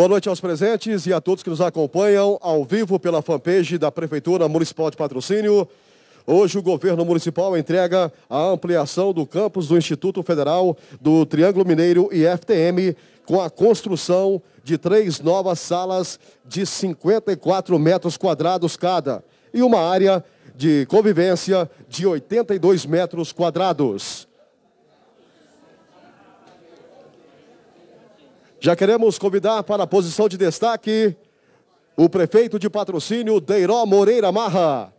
Boa noite aos presentes e a todos que nos acompanham ao vivo pela fanpage da Prefeitura Municipal de Patrocínio. Hoje o governo municipal entrega a ampliação do campus do Instituto Federal do Triângulo Mineiro e FTM com a construção de três novas salas de 54 metros quadrados cada e uma área de convivência de 82 metros quadrados. Já queremos convidar para a posição de destaque o prefeito de patrocínio, Deiró Moreira Marra.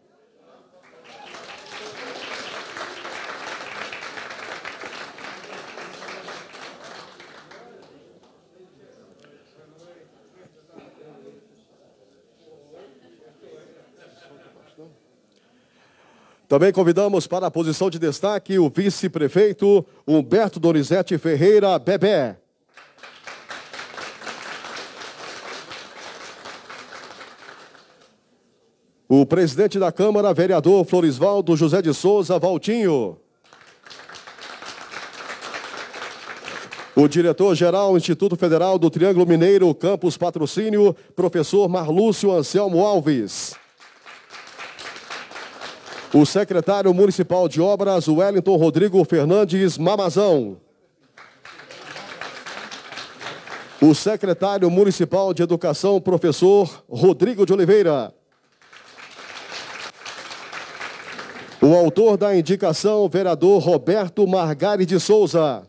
Também convidamos para a posição de destaque o vice-prefeito Humberto Donizete Ferreira Bebé. o presidente da Câmara, vereador Florisvaldo José de Souza Valtinho. O diretor-geral Instituto Federal do Triângulo Mineiro, Campus Patrocínio, professor Marlúcio Anselmo Alves. O secretário municipal de obras, Wellington Rodrigo Fernandes Mamazão. O secretário municipal de educação, professor Rodrigo de Oliveira. O autor da indicação, vereador Roberto Margari de Souza.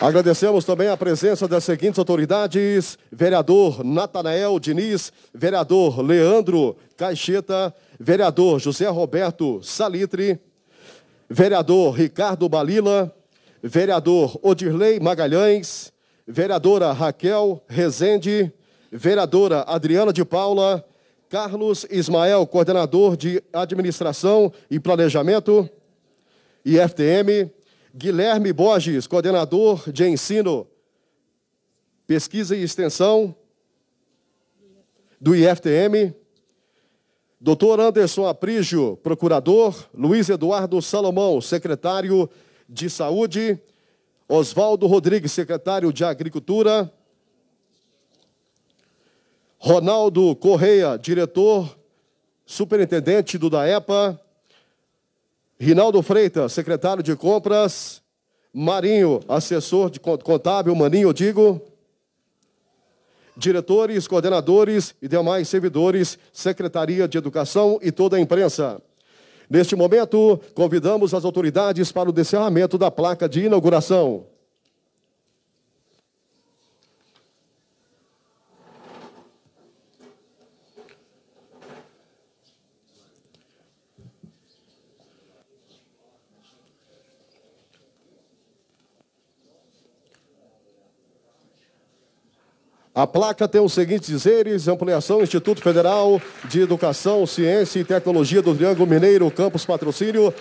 Agradecemos também a presença das seguintes autoridades: vereador Natanael Diniz, vereador Leandro Caixeta, vereador José Roberto Salitre, vereador Ricardo Balila, vereador Odirley Magalhães, vereadora Raquel Rezende, vereadora Adriana de Paula, Carlos Ismael, coordenador de Administração e Planejamento e FTM. Guilherme Borges, coordenador de Ensino, Pesquisa e Extensão do IFTM. Doutor Anderson Aprígio, procurador. Luiz Eduardo Salomão, secretário de Saúde. Oswaldo Rodrigues, secretário de Agricultura. Ronaldo Correia, diretor, superintendente do DAEPA. Rinaldo Freitas, secretário de compras. Marinho, assessor de contábil, Maninho, eu digo. Diretores, coordenadores e demais servidores, Secretaria de Educação e toda a imprensa. Neste momento, convidamos as autoridades para o descerramento da placa de inauguração. A placa tem os seguintes dizeres: ampliação Instituto Federal de Educação, Ciência e Tecnologia do Triângulo Mineiro, Campus Patrocínio,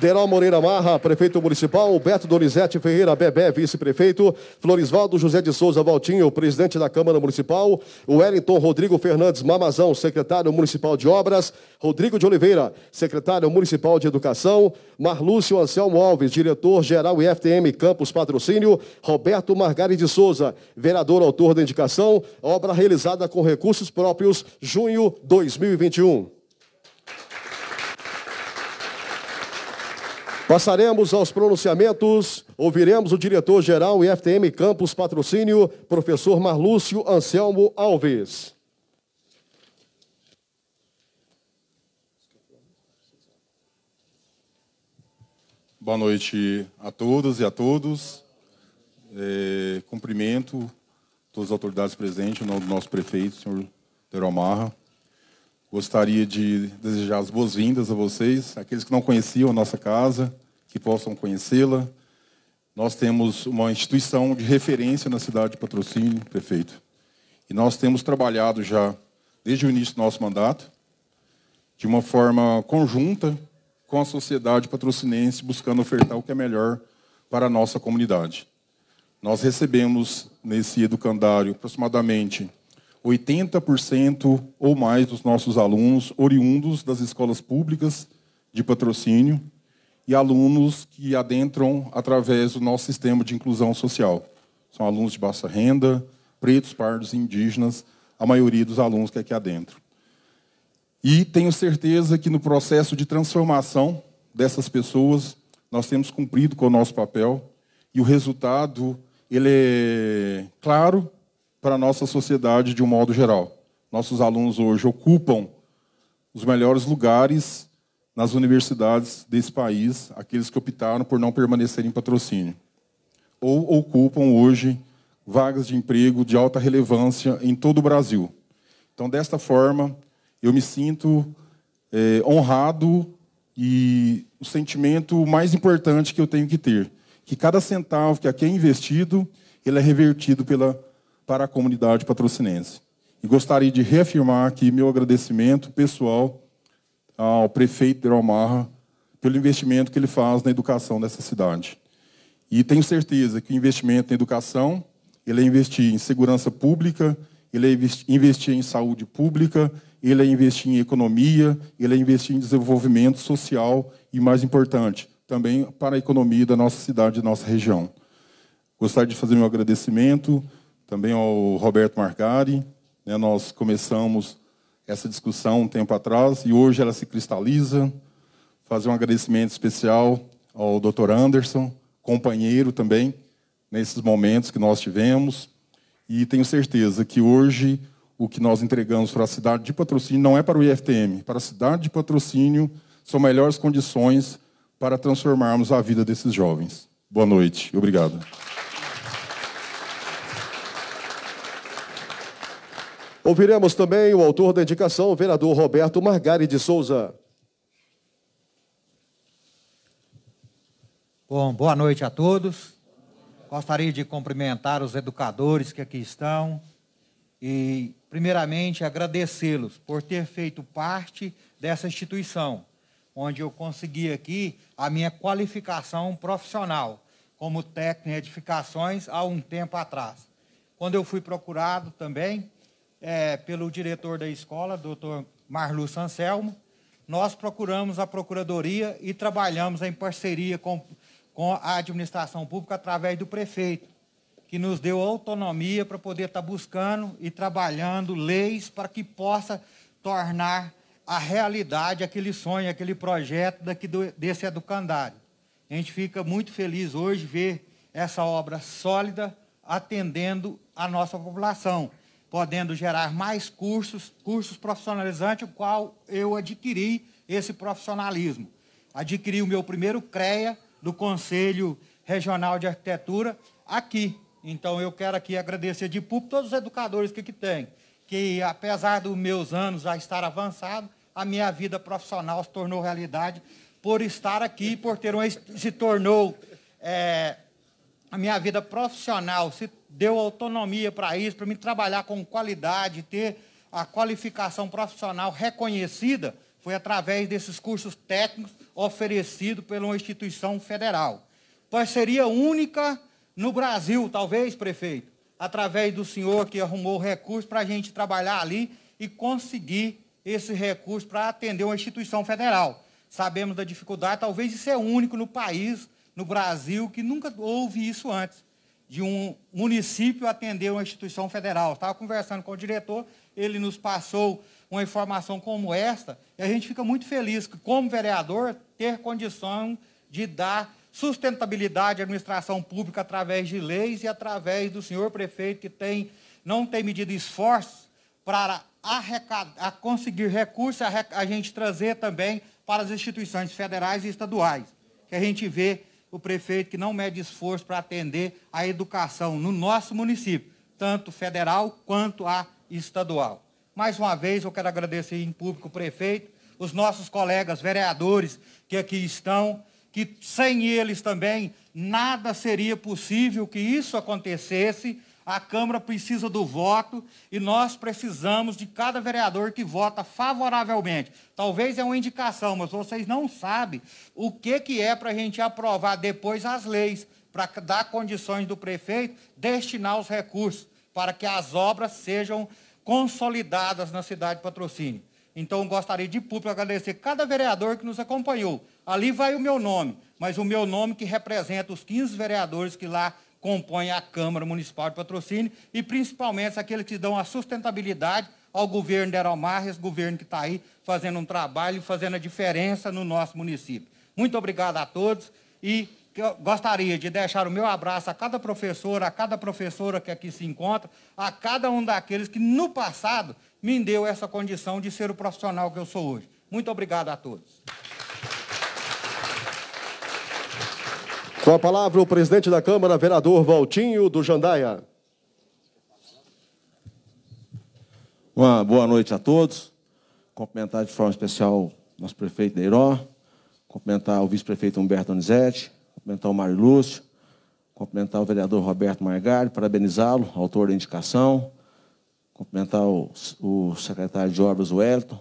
Deral Moreira Marra, prefeito municipal, Beto Donizete Ferreira Bebé, vice-prefeito, Florisvaldo José de Souza Valtinho, presidente da Câmara Municipal, Wellington Rodrigo Fernandes Mamazão, secretário municipal de Obras, Rodrigo de Oliveira, secretário municipal de Educação, Marlúcio Anselmo Alves, diretor-geral IFTM Campus Patrocínio, Roberto Margari de Souza, vereador autor da indicação, obra realizada com recursos próprios, junho 2021. Passaremos aos pronunciamentos, ouviremos o diretor-geral e FTM Campus Patrocínio, professor Marlúcio Anselmo Alves. Boa noite a todas e a todos. É, cumprimento todas as autoridades presentes, em nome do nosso prefeito, senhor Teromarra. Gostaria de desejar as boas-vindas a vocês, aqueles que não conheciam a nossa casa, que possam conhecê-la. Nós temos uma instituição de referência na cidade de Patrocínio, prefeito. E nós temos trabalhado já, desde o início do nosso mandato, de uma forma conjunta com a sociedade patrocinense, buscando ofertar o que é melhor para a nossa comunidade. Nós recebemos nesse educandário aproximadamente 80% ou mais dos nossos alunos oriundos das escolas públicas de patrocínio e alunos que adentram através do nosso sistema de inclusão social. São alunos de baixa renda, pretos, pardos indígenas, a maioria dos alunos que é aqui adentro. E tenho certeza que no processo de transformação dessas pessoas, nós temos cumprido com o nosso papel e o resultado ele é claro para a nossa sociedade de um modo geral. Nossos alunos hoje ocupam os melhores lugares nas universidades desse país aqueles que optaram por não permanecer em patrocínio ou ocupam hoje vagas de emprego de alta relevância em todo o Brasil. Então, desta forma, eu me sinto é, honrado e o sentimento mais importante que eu tenho que ter, que cada centavo que aqui é investido, ele é revertido pela, para a comunidade patrocinense. E gostaria de reafirmar aqui meu agradecimento pessoal ao prefeito de Romarra pelo investimento que ele faz na educação dessa cidade. E tenho certeza que o investimento em educação, ele é investir em segurança pública, ele é investir em saúde pública, ele é investir em economia, ele é investir em desenvolvimento social e, mais importante, também para a economia da nossa cidade e nossa região. Gostaria de fazer meu agradecimento também ao Roberto Marcari. Né, nós começamos essa discussão um tempo atrás e hoje ela se cristaliza. Fazer um agradecimento especial ao Dr. Anderson, companheiro também nesses momentos que nós tivemos. E tenho certeza que hoje o que nós entregamos para a cidade de patrocínio não é para o IFTM, para a cidade de patrocínio são melhores condições para transformarmos a vida desses jovens. Boa noite. Obrigado. Ouviremos também o autor da indicação, o vereador Roberto Margari de Souza. Bom, boa noite a todos. Gostaria de cumprimentar os educadores que aqui estão e, primeiramente, agradecê-los por ter feito parte dessa instituição, onde eu consegui aqui a minha qualificação profissional como técnico em edificações há um tempo atrás. Quando eu fui procurado também é, pelo diretor da escola, doutor Marlu Sanselmo, nós procuramos a Procuradoria e trabalhamos em parceria com, com a administração pública através do prefeito, que nos deu autonomia para poder estar tá buscando e trabalhando leis para que possa tornar a realidade aquele sonho, aquele projeto daqui do, desse educandário. A gente fica muito feliz hoje ver essa obra sólida atendendo a nossa população podendo gerar mais cursos, cursos profissionalizantes, o qual eu adquiri esse profissionalismo. Adquiri o meu primeiro CREA do Conselho Regional de Arquitetura aqui. Então, eu quero aqui agradecer de público todos os educadores que aqui tem, que apesar dos meus anos a estar avançado, a minha vida profissional se tornou realidade por estar aqui, por ter uma, se tornou é, a minha vida profissional se deu autonomia para isso, para mim trabalhar com qualidade, ter a qualificação profissional reconhecida, foi através desses cursos técnicos oferecidos por uma instituição federal. Parceria única no Brasil, talvez, prefeito, através do senhor que arrumou o recurso para a gente trabalhar ali e conseguir esse recurso para atender uma instituição federal. Sabemos da dificuldade, talvez, isso é único no país, no Brasil, que nunca houve isso antes de um município atender uma instituição federal. Estava conversando com o diretor, ele nos passou uma informação como esta, e a gente fica muito feliz, que, como vereador, ter condição de dar sustentabilidade à administração pública através de leis e através do senhor prefeito, que tem, não tem medido esforços para arrecadar, conseguir recursos, a, a gente trazer também para as instituições federais e estaduais, que a gente vê o prefeito que não mede esforço para atender a educação no nosso município, tanto federal quanto a estadual. Mais uma vez, eu quero agradecer em público o prefeito, os nossos colegas vereadores que aqui estão, que sem eles também nada seria possível que isso acontecesse a Câmara precisa do voto e nós precisamos de cada vereador que vota favoravelmente. Talvez é uma indicação, mas vocês não sabem o que, que é para a gente aprovar depois as leis, para dar condições do prefeito destinar os recursos para que as obras sejam consolidadas na cidade de patrocínio. Então, gostaria de público agradecer cada vereador que nos acompanhou. Ali vai o meu nome, mas o meu nome que representa os 15 vereadores que lá compõem a Câmara Municipal de Patrocínio e principalmente aqueles que dão a sustentabilidade ao governo de Aeromar, esse governo que está aí fazendo um trabalho, fazendo a diferença no nosso município. Muito obrigado a todos e gostaria de deixar o meu abraço a cada professor, a cada professora que aqui se encontra, a cada um daqueles que no passado me deu essa condição de ser o profissional que eu sou hoje. Muito obrigado a todos. Com a palavra, o presidente da Câmara, vereador Valtinho do Jandaia. Uma boa noite a todos. Cumprimentar de forma especial o nosso prefeito Neiró, cumprimentar o vice-prefeito Humberto Anizete, cumprimentar o Mário Lúcio, cumprimentar o vereador Roberto Margari, parabenizá-lo, autor da indicação, cumprimentar o, o secretário de Obras, o Elton,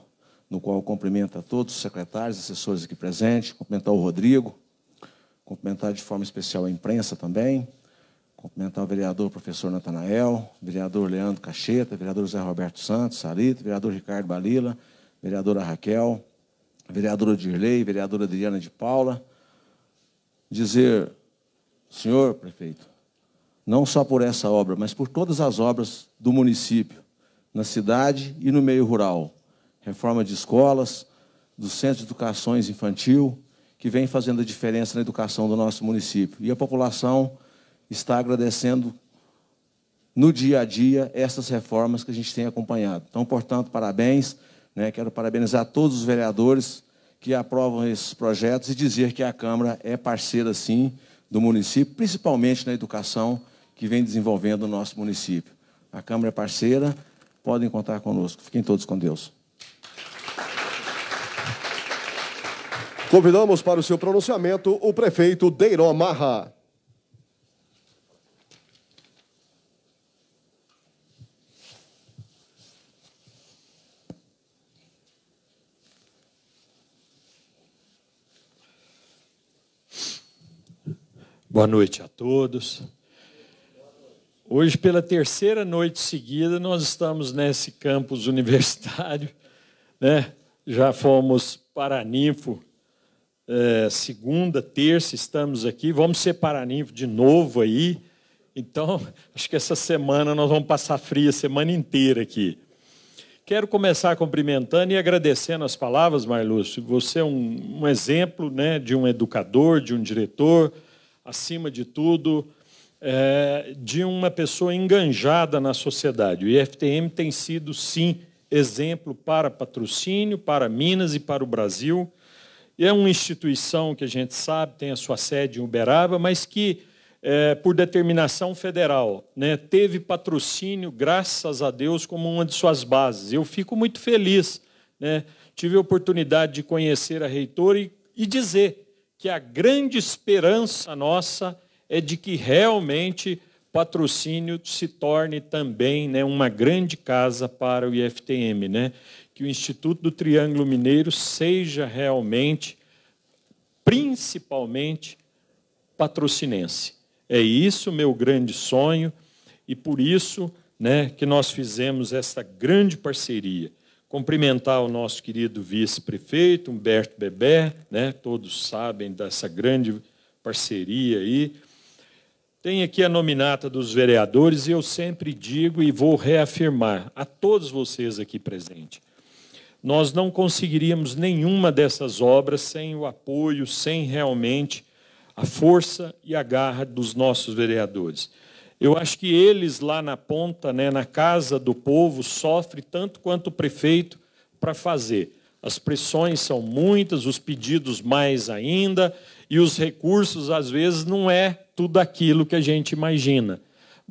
no qual cumprimento a todos os secretários, assessores aqui presentes, cumprimentar o Rodrigo, cumprimentar de forma especial a imprensa também, cumprimentar o vereador professor Natanael, vereador Leandro Cacheta, vereador José Roberto Santos, Sarito, vereador Ricardo Balila, vereadora Raquel, vereadora Dirley, vereadora Adriana de Paula, dizer, senhor prefeito, não só por essa obra, mas por todas as obras do município, na cidade e no meio rural. Reforma de escolas, do Centro de Educações Infantil, que vem fazendo a diferença na educação do nosso município. E a população está agradecendo no dia a dia essas reformas que a gente tem acompanhado. Então, portanto, parabéns. Né? Quero parabenizar todos os vereadores que aprovam esses projetos e dizer que a Câmara é parceira, sim, do município, principalmente na educação que vem desenvolvendo o nosso município. A Câmara é parceira, podem contar conosco. Fiquem todos com Deus. Convidamos para o seu pronunciamento o prefeito Deiró Marra. Boa noite a todos. Hoje, pela terceira noite seguida, nós estamos nesse campus universitário, né? Já fomos Paraninfo eh, segunda, terça, estamos aqui. Vamos ser paraninfo de novo aí. Então, acho que essa semana nós vamos passar fria a semana inteira aqui. Quero começar cumprimentando e agradecendo as palavras, Marlúcio. Você é um, um exemplo né, de um educador, de um diretor, acima de tudo, é, de uma pessoa enganjada na sociedade. O IFTM tem sido, sim, exemplo para patrocínio, para Minas e para o Brasil é uma instituição que a gente sabe, tem a sua sede em Uberaba, mas que, é, por determinação federal, né, teve patrocínio, graças a Deus, como uma de suas bases. Eu fico muito feliz. Né? Tive a oportunidade de conhecer a reitora e, e dizer que a grande esperança nossa é de que realmente patrocínio se torne também né, uma grande casa para o IFTM. Né? que o Instituto do Triângulo Mineiro seja realmente, principalmente, patrocinense. É isso meu grande sonho e por isso né, que nós fizemos essa grande parceria. Cumprimentar o nosso querido vice-prefeito, Humberto Bebé, né, todos sabem dessa grande parceria aí. Tem aqui a nominata dos vereadores e eu sempre digo e vou reafirmar a todos vocês aqui presentes nós não conseguiríamos nenhuma dessas obras sem o apoio, sem realmente a força e a garra dos nossos vereadores. Eu acho que eles lá na ponta, né, na casa do povo, sofrem tanto quanto o prefeito para fazer. As pressões são muitas, os pedidos mais ainda, e os recursos, às vezes, não é tudo aquilo que a gente imagina.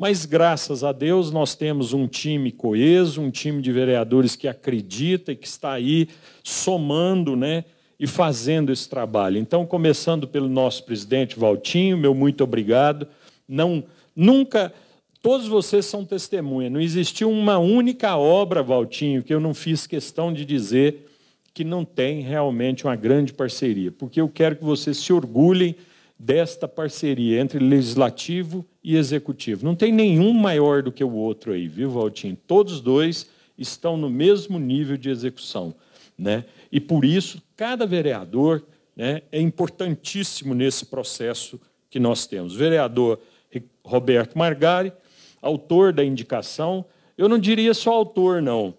Mas graças a Deus nós temos um time coeso, um time de vereadores que acredita e que está aí somando, né, e fazendo esse trabalho. Então, começando pelo nosso presidente Valtinho, meu muito obrigado. Não, nunca todos vocês são testemunha. Não existiu uma única obra, Valtinho, que eu não fiz questão de dizer que não tem realmente uma grande parceria, porque eu quero que vocês se orgulhem desta parceria entre legislativo e executivo. Não tem nenhum maior do que o outro aí, viu, Valtinho? Todos dois estão no mesmo nível de execução. Né? E por isso, cada vereador né, é importantíssimo nesse processo que nós temos. O vereador Roberto Margari, autor da indicação, eu não diria só autor, não.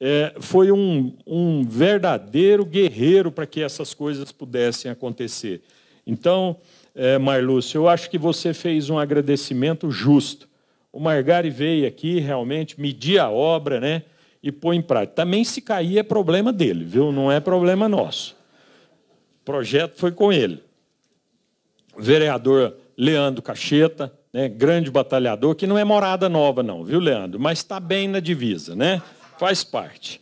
É, foi um, um verdadeiro guerreiro para que essas coisas pudessem acontecer. Então, é, Marlúcio, eu acho que você fez um agradecimento justo. O Margari veio aqui realmente medir a obra, né? E pôr em prática. Também se cair é problema dele, viu? Não é problema nosso. O projeto foi com ele. O vereador Leandro Cacheta, né? Grande batalhador, que não é morada nova, não, viu, Leandro? Mas está bem na divisa, né? Faz parte.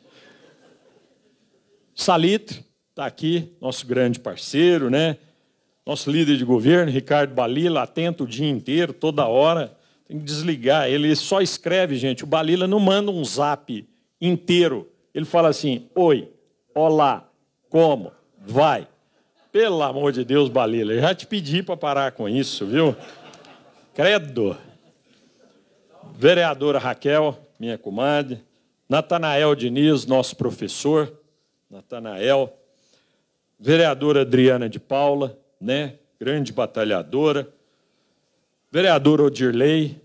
Salitre, está aqui, nosso grande parceiro, né? Nosso líder de governo, Ricardo Balila, atento o dia inteiro, toda hora. Tem que desligar. Ele só escreve, gente. O Balila não manda um zap inteiro. Ele fala assim: Oi, olá, como? Vai. Pelo amor de Deus, Balila, eu já te pedi para parar com isso, viu? Credo. Vereadora Raquel, minha comadre. Natanael Diniz, nosso professor. Natanael. Vereadora Adriana de Paula né? Grande batalhadora. Vereador Odirley,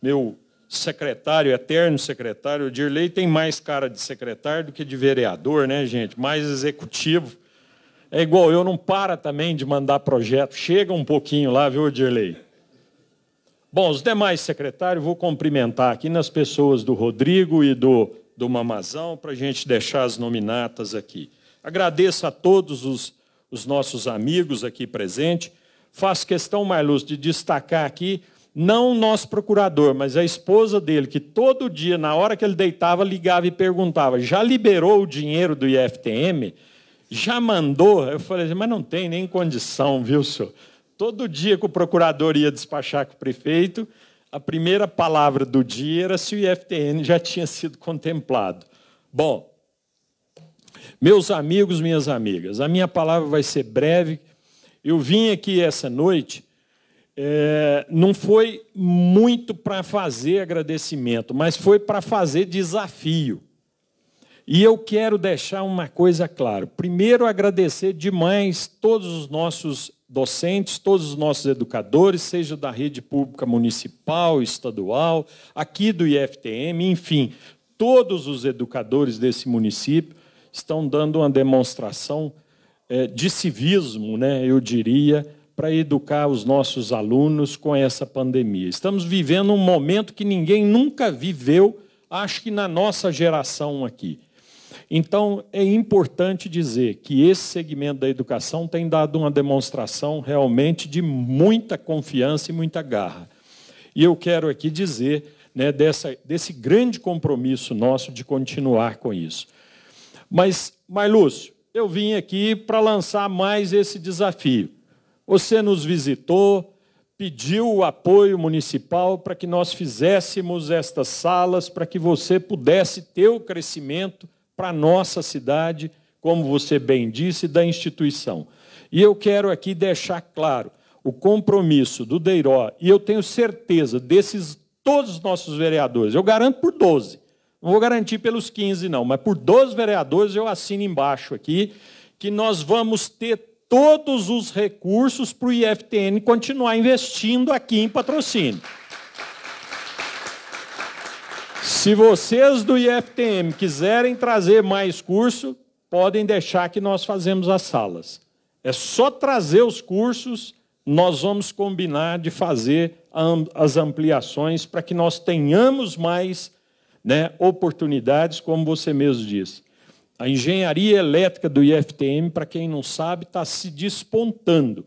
meu secretário, eterno secretário. Odirley tem mais cara de secretário do que de vereador, né, gente? Mais executivo. É igual eu, não para também de mandar projeto. Chega um pouquinho lá, viu, Odirley Bom, os demais secretários, vou cumprimentar aqui nas pessoas do Rodrigo e do, do Mamazão, para a gente deixar as nominatas aqui. Agradeço a todos os os nossos amigos aqui presentes. Faço questão, Marluz, de destacar aqui, não o nosso procurador, mas a esposa dele, que todo dia, na hora que ele deitava, ligava e perguntava: já liberou o dinheiro do IFTM? Já mandou? Eu falei: mas não tem nem condição, viu, senhor? Todo dia que o procurador ia despachar com o prefeito, a primeira palavra do dia era se o IFTN já tinha sido contemplado. Bom, meus amigos, minhas amigas, a minha palavra vai ser breve. Eu vim aqui essa noite, é, não foi muito para fazer agradecimento, mas foi para fazer desafio. E eu quero deixar uma coisa clara. Primeiro, agradecer demais todos os nossos docentes, todos os nossos educadores, seja da rede pública municipal, estadual, aqui do IFTM, enfim, todos os educadores desse município, estão dando uma demonstração é, de civismo, né, eu diria, para educar os nossos alunos com essa pandemia. Estamos vivendo um momento que ninguém nunca viveu, acho que na nossa geração aqui. Então, é importante dizer que esse segmento da educação tem dado uma demonstração realmente de muita confiança e muita garra. E eu quero aqui dizer né, dessa, desse grande compromisso nosso de continuar com isso. Mas, Marlúcio, Lúcio, eu vim aqui para lançar mais esse desafio. Você nos visitou, pediu o apoio municipal para que nós fizéssemos estas salas, para que você pudesse ter o crescimento para a nossa cidade, como você bem disse, da instituição. E eu quero aqui deixar claro o compromisso do Deiró, e eu tenho certeza desses todos os nossos vereadores, eu garanto por 12, não vou garantir pelos 15, não, mas por 12 vereadores eu assino embaixo aqui que nós vamos ter todos os recursos para o IFTN continuar investindo aqui em patrocínio. Se vocês do IFTM quiserem trazer mais curso, podem deixar que nós fazemos as salas. É só trazer os cursos, nós vamos combinar de fazer as ampliações para que nós tenhamos mais né, oportunidades, como você mesmo disse. A engenharia elétrica do IFTM, para quem não sabe, está se despontando.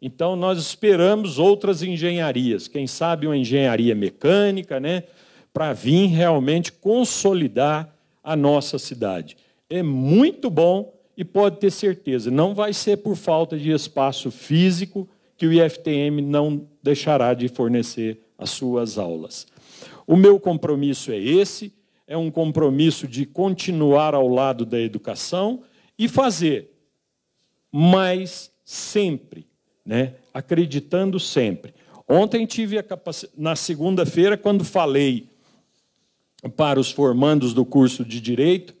Então, nós esperamos outras engenharias, quem sabe uma engenharia mecânica, né, para vir realmente consolidar a nossa cidade. É muito bom e pode ter certeza, não vai ser por falta de espaço físico que o IFTM não deixará de fornecer as suas aulas. O meu compromisso é esse: é um compromisso de continuar ao lado da educação e fazer, mas sempre, né? acreditando sempre. Ontem tive a capacidade, na segunda-feira, quando falei para os formandos do curso de Direito,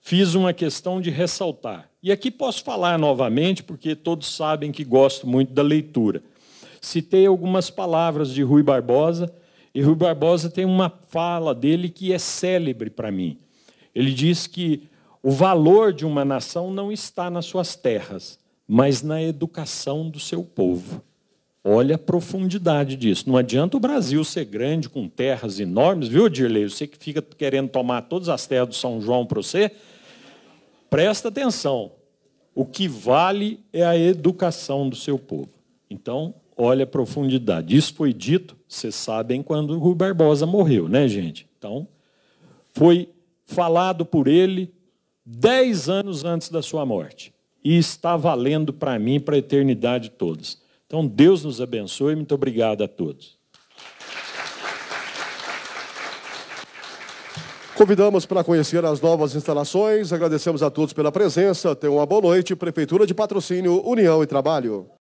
fiz uma questão de ressaltar. E aqui posso falar novamente, porque todos sabem que gosto muito da leitura. Citei algumas palavras de Rui Barbosa e Rui Barbosa tem uma fala dele que é célebre para mim. Ele diz que o valor de uma nação não está nas suas terras, mas na educação do seu povo. Olha a profundidade disso. Não adianta o Brasil ser grande, com terras enormes, viu, Dirley? Você que fica querendo tomar todas as terras do São João para você, presta atenção. O que vale é a educação do seu povo. Então, olha a profundidade. Isso foi dito vocês sabem quando Rui Barbosa morreu, né, gente? Então, foi falado por ele dez anos antes da sua morte. E está valendo para mim, para a eternidade todos. Então, Deus nos abençoe. Muito obrigado a todos. Convidamos para conhecer as novas instalações. Agradecemos a todos pela presença. Tenham uma boa noite. Prefeitura de Patrocínio, União e Trabalho.